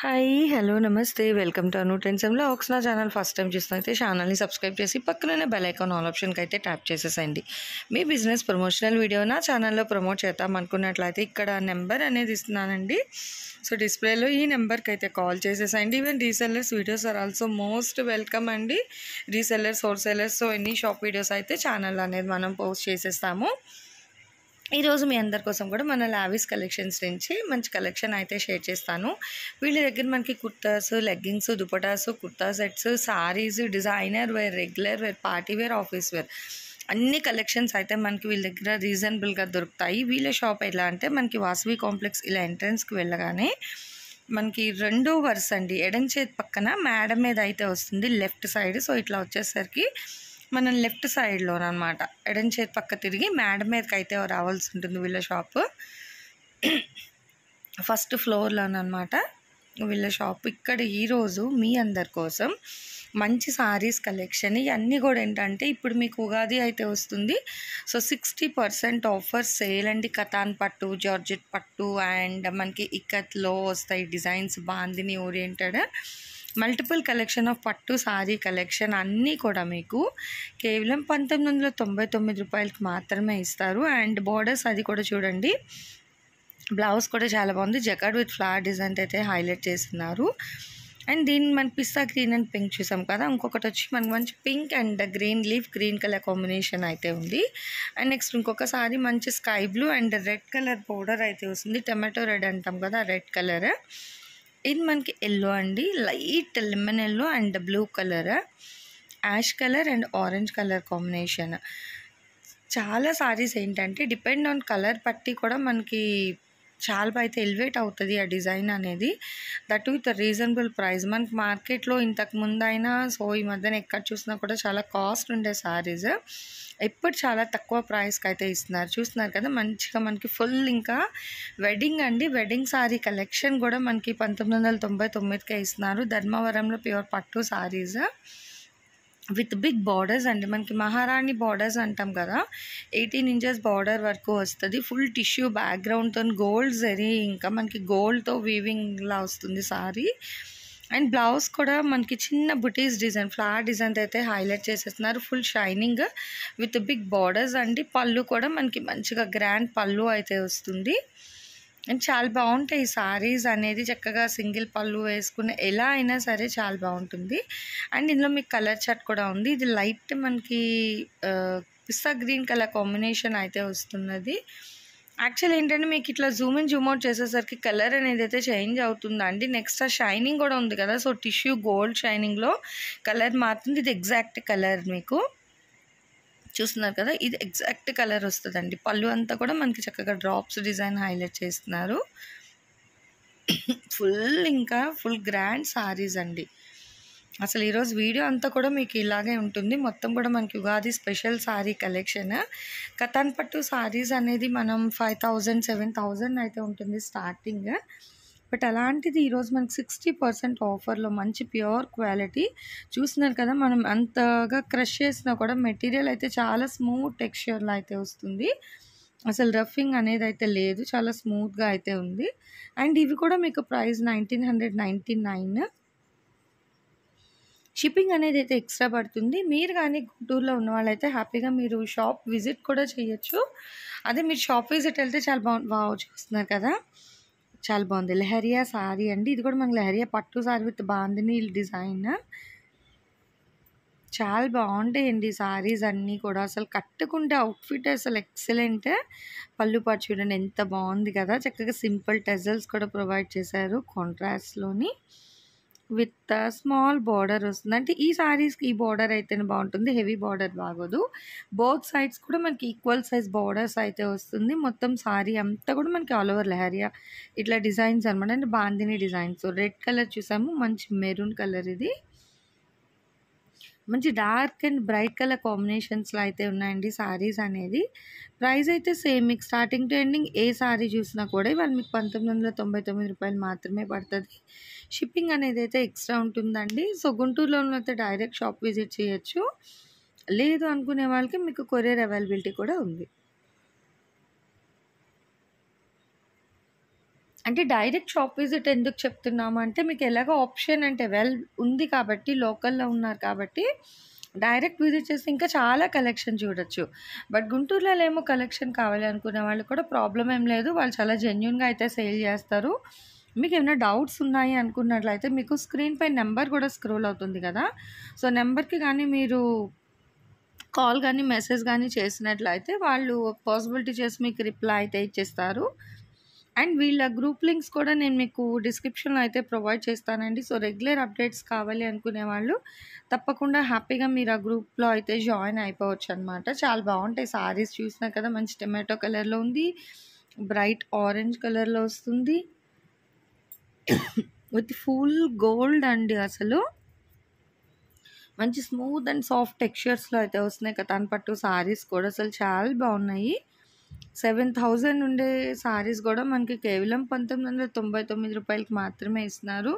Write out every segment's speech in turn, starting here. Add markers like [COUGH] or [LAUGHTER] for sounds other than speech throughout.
hi hello నమస్తే welcome to Anu ten ఎంలో ఒక నా ఛానల్ ఫస్ట్ టైం అయితే ఛానల్ని సబ్స్క్రైబ్ చేసి పక్కనే బెల్ ఐకాన్ ఆల్ ఆప్షన్కి అయితే ట్యాప్ చేసేసండి మీ బిజినెస్ ప్రమోషనల్ వీడియో నా ఛానల్లో ప్రమోట్ చేద్దాం అనుకున్నట్లయితే ఇక్కడ నెంబర్ అనేది ఇస్తున్నానండి సో డిస్ప్లేలో ఈ నెంబర్కి అయితే కాల్ చేసేసండి even resellers videos are also most welcome అండి రీసెల్లర్స్ హోల్సేలర్స్ సో ఎన్ని షాప్ వీడియోస్ అయితే ఛానల్ అనేది మనం పోస్ట్ చేసేస్తాము ఈరోజు మీ అందరి కోసం కూడా మన లావీస్ కలెక్షన్స్ నుంచి మంచి కలెక్షన్ అయితే షేర్ చేస్తాను వీళ్ళ దగ్గర మనకి kurtas leggings dupattas kurta sets saris designer wear regular wear party wear office wear అన్ని కలెక్షన్స్ అయితే మనకి వీళ్ళ దగ్గర రీజనబుల్గా దొరుకుతాయి వీళ్ళ షాప్ ఎలా అంటే మనకి వాసవి కాంప్లెక్స్ ఇలా ఎంట్రన్స్కి వెళ్ళగానే మనకి రెండో వరుస అండి ఎడం చేతి పక్కన మేడం మీద అయితే వస్తుంది లెఫ్ట్ సైడ్ సో ఇట్లా వచ్చేసరికి మనం లెఫ్ట్ సైడ్లోనమాట ఎడం చేతి పక్క తిరిగి మేడ మీదకి అయితే రావాల్సి ఉంటుంది వీళ్ళ షాపు ఫస్ట్ ఫ్లోర్లోనమాట వీళ్ళ షాప్ ఇక్కడ ఈరోజు మీ అందరి కోసం మంచి సారీస్ కలెక్షన్ ఇవన్నీ కూడా ఏంటంటే ఇప్పుడు మీకు ఉగాది అయితే వస్తుంది so sixty percent offer sale అండి కథాన్ పట్టు జార్జెట్ పట్టు అండ్ మనకి ఇక్కత్లో వస్తాయి designs Bandhani oriented multiple collection of పట్టు సారీ కలెక్షన్ అన్నీ కూడా మీకు కేవలం పంతొమ్మిది వందల తొంభై తొమ్మిది రూపాయలకి మాత్రమే ఇస్తారు అండ్ బార్డర్స్ అది కూడా చూడండి బ్లౌజ్ కూడా చాలా బాగుంది జకాడ్ విత్ ఫ్లవర్ డిజైన్ అయితే హైలైట్ చేస్తున్నారు అండ్ దీన్ని మన పిస్తా గ్రీన్ అండ్ పింక్ చూసాం కదా ఇంకొకటి వచ్చి మనకు మంచి pink and green leaf green colour combination అయితే ఉంది అండ్ నెక్స్ట్ ఇంకొకసారి మంచి sky blue and red colour powder అయితే వస్తుంది టమాటో రెడ్ అంటాం కదా రెడ్ కలర్ ఇది మనకి ఎల్లో అండి light lemon yellow and blue colour ash colour and orange colour combination చాలా సారీస్ ఏంటంటే డిపెండ్ ఆన్ కలర్ పట్టి కూడా మనకి చాలా అయితే ఎలివేట్ అవుతుంది ఆ డిజైన్ అనేది దట్ విత్ రీజనబుల్ ప్రైస్ మనకి మార్కెట్లో ఇంతకు ముందైనా సో ఈ మధ్యన ఎక్కడ చూసినా కూడా చాలా కాస్ట్ ఉండే శారీస్ ఎప్పుడు చాలా తక్కువ ప్రైస్కి అయితే ఇస్తున్నారు చూస్తున్నారు కదా మంచిగా మనకి ఫుల్ ఇంకా వెడ్డింగ్ అండి వెడ్డింగ్ సారీ కలెక్షన్ కూడా మనకి పంతొమ్మిది వందల తొంభై తొమ్మిదికే ఇస్తున్నారు ధర్మవరంలో ప్యూర్ పట్టు సారీస్ విత్ బిగ్ బార్డర్స్ అండి మనకి మహారాణి బార్డర్స్ అంటాం కదా ఎయిటీన్ ఇంచెస్ బార్డర్ వరకు వస్తుంది ఫుల్ టిష్యూ బ్యాక్గ్రౌండ్తో గోల్డ్ జరీ ఇంకా మనకి గోల్డ్తో వీవింగ్లా వస్తుంది సారీ అండ్ బ్లౌజ్ కూడా మనకి చిన్న బుటీస్ డిజైన్ ఫ్లవర్ డిజైన్ అయితే హైలైట్ చేసేస్తున్నారు full shining with big borders అండి పళ్ళు కూడా మనకి మంచిగా గ్రాండ్ పళ్ళు అయితే వస్తుంది అండ్ చాలా బాగుంటాయి సారీస్ అనేది చక్కగా సింగిల్ పళ్ళు వేసుకుని ఎలా అయినా సరే చాలా బాగుంటుంది అండ్ ఇందులో మీకు కలర్ చాట్ కూడా ఉంది ఇది లైట్ మనకి పిస్తా గ్రీన్ కలర్ కాంబినేషన్ అయితే వస్తున్నది యాక్చువల్ ఏంటంటే మీకు ఇట్లా జూమ్ ఇన్ జూమ్ అవుట్ చేసేసరికి కలర్ అనేది అయితే చేంజ్ అవుతుందండి నెక్స్ట్ ఆ షైనింగ్ కూడా ఉంది కదా సో టిష్యూ గోల్డ్ షైనింగ్లో కలర్ మారుతుంది ఇది ఎగ్జాక్ట్ కలర్ మీకు చూస్తున్నారు కదా ఇది ఎగ్జాక్ట్ కలర్ వస్తుందండి పళ్ళు అంతా కూడా మనకి చక్కగా డ్రాప్స్ డిజైన్ హైలైట్ చేస్తున్నారు ఫుల్ [COUGHS] ఇంకా ఫుల్ గ్రాండ్ శారీస్ అండి అసలు ఈరోజు వీడియో అంతా కూడా మీకు ఇలాగే ఉంటుంది మొత్తం కూడా మనకి ఉగాది స్పెషల్ శారీ కలెక్షన్ కథాన్ పట్టు శారీస్ అనేది మనం ఫైవ్ థౌజండ్ సెవెన్ థౌజండ్ అయితే ఉంటుంది స్టార్టింగ్ బట్ అలాంటిది ఈరోజు మనకి సిక్స్టీ పర్సెంట్ ఆఫర్లో మంచి ప్యూర్ క్వాలిటీ చూస్తున్నారు కదా మనం అంతగా క్రష్ చేసినా కూడా మెటీరియల్ అయితే చాలా స్మూత్ టెక్స్చర్లో అయితే వస్తుంది అసలు రఫింగ్ అనేది అయితే లేదు చాలా స్మూత్గా అయితే ఉంది అండ్ ఇవి కూడా మీకు price nineteen hundred ninety nine shipping అనేది అయితే ఎక్స్ట్రా పడుతుంది మీరు కానీ గుంటూరులో ఉన్న వాళ్ళైతే హ్యాపీగా మీరు షాప్ విజిట్ కూడా చేయొచ్చు అదే మీరు షాప్ విజిట్ వెళ్తే చాలా బాగు బాగా చూస్తున్నారు కదా చాలా బాగుంది లెహరియా సారీ అండి ఇది కూడా మనకి లెహరియా పట్టు సారీ విత్ బాందినీ డిజైన్ చాలా బాగుంటాయండి సారీస్ అన్నీ కూడా అసలు కట్టుకుంటే అవుట్ఫిట్ అసలు ఎక్సలెంట్ పళ్ళు పాటు చూడండి ఎంత బాగుంది కదా చక్కగా సింపుల్ టెజల్స్ కూడా ప్రొవైడ్ చేశారు కాంట్రాస్ట్లోని విత్ స్మాల్ బార్డర్ వస్తుంది అంటే ఈ శారీస్కి ఈ బార్డర్ అయితేనే బాగుంటుంది హెవీ బార్డర్ బాగోదు బోత్ సైడ్స్ కూడా మనకి ఈక్వల్ సైజ్ బార్డర్స్ అయితే వస్తుంది మొత్తం శారీ అంతా కూడా మనకి ఆల్ ఓవర్ లహరియా ఇట్లా డిజైన్స్ అనమాట అంటే బాందిని డిజైన్స్ రెడ్ కలర్ చూసాము మంచి మెరూన్ కలర్ ఇది మంచి డార్క్ అండ్ బ్రైట్ కలర్ కాంబినేషన్స్లో అయితే ఉన్నాయండి సారీస్ అనేది ప్రైస్ అయితే సేమ్ మీకు స్టార్టింగ్ టు ఎండింగ్ ఏ సారీ చూసినా కూడా ఇవాళ మీకు పంతొమ్మిది రూపాయలు మాత్రమే పడుతుంది షిప్పింగ్ అనేది అయితే ఎక్స్ట్రా ఉంటుందండి సో గుంటూరులో అయితే డైరెక్ట్ షాప్ విజిట్ చేయొచ్చు లేదు అనుకునే వాళ్ళకి మీకు కొరియర్ అవైలబిలిటీ కూడా ఉంది అంటే డైరెక్ట్ షాప్ విజిట్ ఎందుకు చెప్తున్నాము అంటే మీకు ఎలాగో ఆప్షన్ అంటే వెల్ ఉంది కాబట్టి లోకల్లో ఉన్నారు కాబట్టి డైరెక్ట్ విజిట్ చేసి ఇంకా చాలా కలెక్షన్ చూడొచ్చు బట్ గుంటూరులో ఏమో కలెక్షన్ కావాలి అనుకునే వాళ్ళు కూడా ప్రాబ్లం ఏం లేదు వాళ్ళు చాలా జెన్యున్గా అయితే సేల్ చేస్తారు మీకు ఏమైనా డౌట్స్ ఉన్నాయి అనుకున్నట్లయితే మీకు స్క్రీన్పై నెంబర్ కూడా స్క్రోల్ అవుతుంది కదా సో నెంబర్కి కానీ మీరు కాల్ కానీ మెసేజ్ కానీ చేసినట్లయితే వాళ్ళు పాసిబిలిటీ చేసి మీకు రిప్లై అయితే ఇచ్చేస్తారు అండ్ వీళ్ళ గ్రూప్ లింక్స్ కూడా నేను మీకు డిస్క్రిప్షన్లో అయితే ప్రొవైడ్ చేస్తానండి సో రెగ్యులర్ అప్డేట్స్ కావాలి అనుకునే వాళ్ళు తప్పకుండా హ్యాపీగా మీరు ఆ గ్రూప్లో అయితే జాయిన్ అయిపోవచ్చు అనమాట చాలా బాగుంటాయి సారీస్ చూసినా కదా మంచి టమాటో కలర్లో ఉంది బ్రైట్ ఆరెంజ్ కలర్లో వస్తుంది విత్ ఫుల్ గోల్డ్ అండి అసలు మంచి స్మూత్ అండ్ సాఫ్ట్ టెక్స్చర్స్లో అయితే వస్తున్నాయి కదా దాని పట్టు సారీస్ కూడా అసలు చాలా బాగున్నాయి సెవెన్ థౌజండ్ ఉండే సారీస్ కూడా మనకి కేవలం పంతొమ్మిది వందల తొంభై తొమ్మిది రూపాయలకి మాత్రమే ఇస్తున్నారు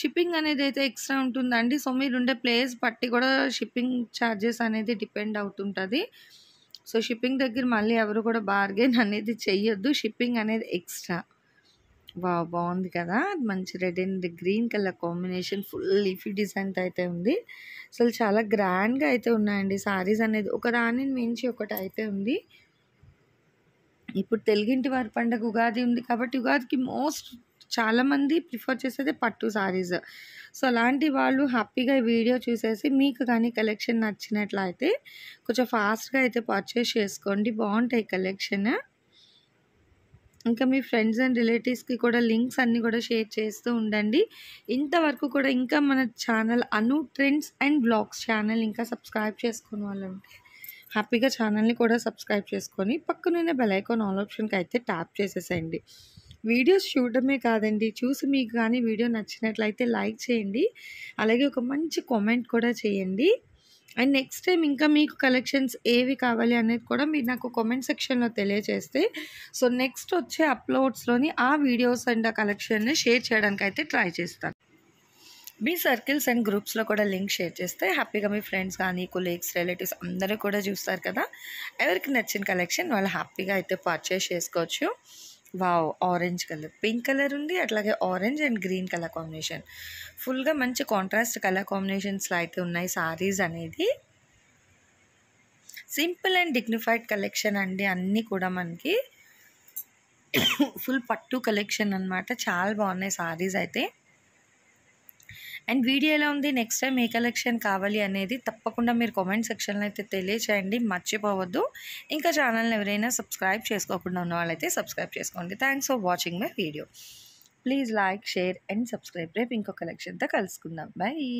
షిప్పింగ్ అనేది అయితే ఎక్స్ట్రా ఉంటుందండి సో మీరు ఉండే ప్లేస్ బట్టి కూడా షిప్పింగ్ ఛార్జెస్ అనేది డిపెండ్ అవుతుంటుంది సో షిప్పింగ్ దగ్గర మళ్ళీ ఎవరు కూడా బార్గెన్ అనేది చెయ్యొద్దు షిప్పింగ్ అనేది ఎక్స్ట్రా బా బాగుంది కదా మంచి red and green colour combination full leafy డిజైన్తో అయితే ఉంది అసలు చాలా గ్రాండ్గా అయితే ఉన్నాయండి సారీస్ అనేది ఒక దాని మించి ఒకటి అయితే ఉంది ఇప్పుడు తెలుగింటి వారి పండుగ ఉగాది ఉంది కాబట్టి ఉగాదికి మోస్ట్ చాలామంది ప్రిఫర్ చేసేది పట్టు సారీస్ సో అలాంటి వాళ్ళు హ్యాపీగా ఈ వీడియో చూసేసి మీకు కానీ కలెక్షన్ నచ్చినట్లయితే కొంచెం ఫాస్ట్గా అయితే పర్చేస్ చేసుకోండి బాగుంటాయి కలెక్షన్ ఇంకా మీ ఫ్రెండ్స్ అండ్ రిలేటివ్స్కి కూడా లింక్స్ అన్నీ కూడా షేర్ చేస్తూ ఉండండి ఇంతవరకు కూడా ఇంకా మన channel Anu trends and blogs channel ఇంకా సబ్స్క్రైబ్ చేసుకుని వాళ్ళు ఉంటే హ్యాపీగా ఛానల్ని కూడా సబ్స్క్రైబ్ చేసుకొని పక్కనున్న బెలైకాన్ ఆల్ ఆప్షన్కి అయితే ట్యాప్ చేసేసేయండి వీడియోస్ చూడడమే కాదండి చూసి మీకు కానీ వీడియో నచ్చినట్లయితే లైక్ చేయండి అలాగే ఒక మంచి కామెంట్ కూడా చేయండి అండ్ నెక్స్ట్ టైం ఇంకా మీకు కలెక్షన్స్ ఏవి కావాలి అనేది కూడా మీరు నాకు కామెంట్ సెక్షన్లో తెలియజేస్తే సో నెక్స్ట్ వచ్చే అప్లోడ్స్లోని ఆ వీడియోస్ అండ్ ఆ కలెక్షన్ని షేర్ చేయడానికి అయితే ట్రై చేస్తాను మీ సర్కిల్స్ అండ్ గ్రూప్స్లో కూడా లింక్ షేర్ చేస్తే హ్యాపీగా మీ ఫ్రెండ్స్ కానీ కొలీగ్స్ రిలేటివ్స్ అందరూ కూడా చూస్తారు కదా ఎవరికి నచ్చిన కలెక్షన్ వాళ్ళు హ్యాపీగా అయితే పర్చేస్ చేసుకోవచ్చు wow orange colour pink colour ఉంది అట్లాగే orange and green colour combination ఫుల్గా మంచి కాంట్రాస్ట్ కలర్ కాంబినేషన్స్లో అయితే ఉన్నాయి సారీస్ అనేది సింపుల్ అండ్ డిగ్నిఫైడ్ కలెక్షన్ అండి అన్నీ కూడా మనకి ఫుల్ [COUGHS] పట్టు కలెక్షన్ అనమాట చాలా బాగున్నాయి సారీస్ అయితే అండ్ వీడియో ఎలా ఉంది నెక్స్ట్ టైం ఏ కలెక్షన్ కావాలి అనేది తప్పకుండా మీరు కామెంట్ సెక్షన్లో అయితే తెలియచేయండి మర్చిపోవద్దు ఇంకా ఛానల్ని ఎవరైనా సబ్స్క్రైబ్ చేసుకోకుండా ఉన్న వాళ్ళైతే సబ్స్క్రైబ్ చేసుకోండి thanks for watching my video please like share and subscribe రేపు ఇంకో కలెక్షన్తో కలుసుకుందాం బాయ్